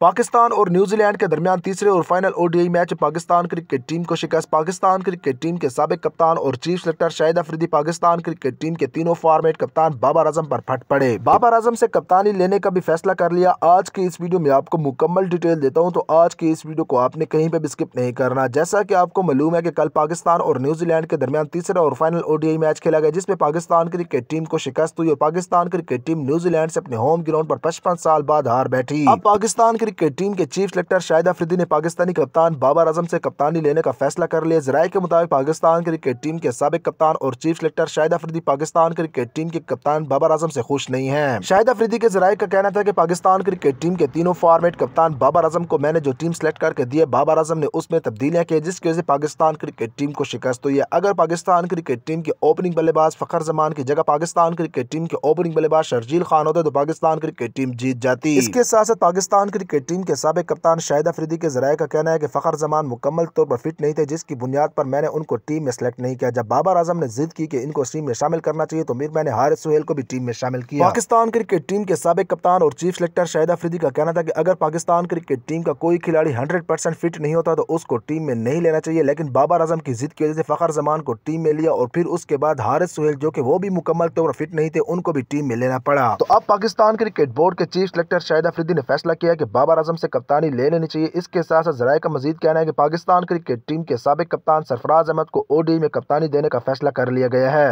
पाकिस्तान और न्यूजीलैंड के दरमियान तीसरे और final ODI match Pakistan cricket team को शिकस्त पाकिस्तान क्रिकेट टीम के सबक कप्तान और chief selector Shahid Afridi Pakistan cricket team के तीनों फॉर्मेट कप्तान बाबर आजम पर फट पड़े बाबर आजम से कप्तानी लेने का भी फैसला कर लिया आज की इस वीडियो में आपको मुकम्मल डिटेल देता हूँ तो आज की इस वीडियो को आपने कहीं पर भी स्किप नहीं करना जैसा की आपको मालूम है की कल पाकिस्तान और न्यूजीलैंड के दरमियान तीसरा और फाइनल ओडीआई मैच खेला गया जिसमें पाकिस्तान क्रिकेट टीम को शिकस्त हुई और पाकिस्तान क्रिकेट टीम न्यूजीलैंड से अपने होम ग्राउंड पर पचपन साल बाद हार बैठी अब पाकिस्तान क्रिकेट टीम के चीफ सेलेक्टर शाहिद अफरीदी ने पाकिस्तानी कप्तान बाबर आजम से कप्तानी लेने का फैसला कर लिया जराये के मुताबिक पाकिस्तान क्रिकेट टीम के सबक कप्तान और chief selector Shahid Afridi Pakistan cricket team के कप्तान बाबर आजम से खुश नहीं है शाहिद अफरीदी के जराये का कहना था की पाकिस्तान क्रिकेट टीम के तीनों फॉर्मेट कप्तान बाबर आजम को मैंने जो टीम सेलेक्ट करके दिए बाबर आजम ने उसमें तब्दीलियां की जिसकी वजह से पाकिस्तान क्रिकेट टीम को शिकस्त हुई है अगर पाकिस्तान क्रिकेट टीम के ओपनिंग बल्लेबाज फखर जमान की जगह पाकिस्तान क्रिकेट टीम के ओपनिंग बल्लेबाज शर्जील खान होते तो पाकिस्तान क्रिकेट टीम जीत जाती इसके साथ साथ पाकिस्तान क्रिकेट के टीम के सबक कप्तान शाहिद अफरीदी के जराये का कहना है कि फ़खर जमान मुकम्मल तौर पर फिट नहीं थे जिसकी बुनियाद पर मैंने उनको टीम में सेलेक्ट नहीं किया जब बाबर आजम ने जिद की कि इनको टीम में शामिल करना चाहिए तो मीर मैंने हारिस सुहेल को भी टीम में शामिल किया पाकिस्तान क्रिकेट टीम के सबक कप्तान और चीफ सेलेक्टर शाहिद अफरीदी का कहना था कि अगर पाकिस्तान क्रिकेट टीम का कोई खिलाड़ी हंड्रेड फिट नहीं होता तो उसको टीम में नहीं लेना चाहिए लेकिन बाबर आजम की जिद की वजह से फ़खर जमान को टीम में लिया और फिर उसके बाद हारिस सुहेल जो कि वो भी मुकम्मल तौर पर फिट नहीं थे उनको भी टीम में लेना पड़ा तो अब पाकिस्तान क्रिकेट बोर्ड के चीफ सेलेक्टर शाहिद अफरीदी ने फैसला किया कि बाबर आजम से कप्तानी ले लेनी चाहिए इसके साथ साथ जराये का मजीद कहना है कि पाकिस्तान क्रिकेट टीम के सबक कप्तान सरफराज अहमद को ओडी में कप्तानी देने का फैसला कर लिया गया है